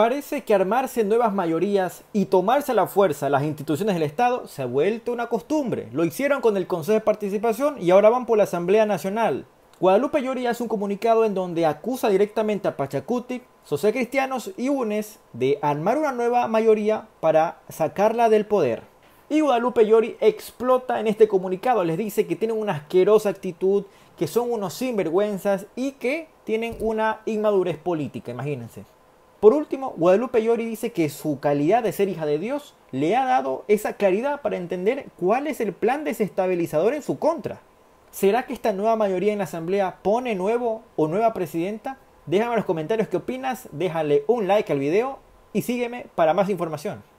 Parece que armarse nuevas mayorías y tomarse a la fuerza las instituciones del Estado se ha vuelto una costumbre. Lo hicieron con el Consejo de Participación y ahora van por la Asamblea Nacional. Guadalupe Yori hace un comunicado en donde acusa directamente a Pachacuti, Social Cristianos y UNES de armar una nueva mayoría para sacarla del poder. Y Guadalupe Llori explota en este comunicado, les dice que tienen una asquerosa actitud, que son unos sinvergüenzas y que tienen una inmadurez política, imagínense. Por último, Guadalupe Llori dice que su calidad de ser hija de Dios le ha dado esa claridad para entender cuál es el plan desestabilizador en su contra. ¿Será que esta nueva mayoría en la Asamblea pone nuevo o nueva presidenta? Déjame en los comentarios qué opinas, déjale un like al video y sígueme para más información.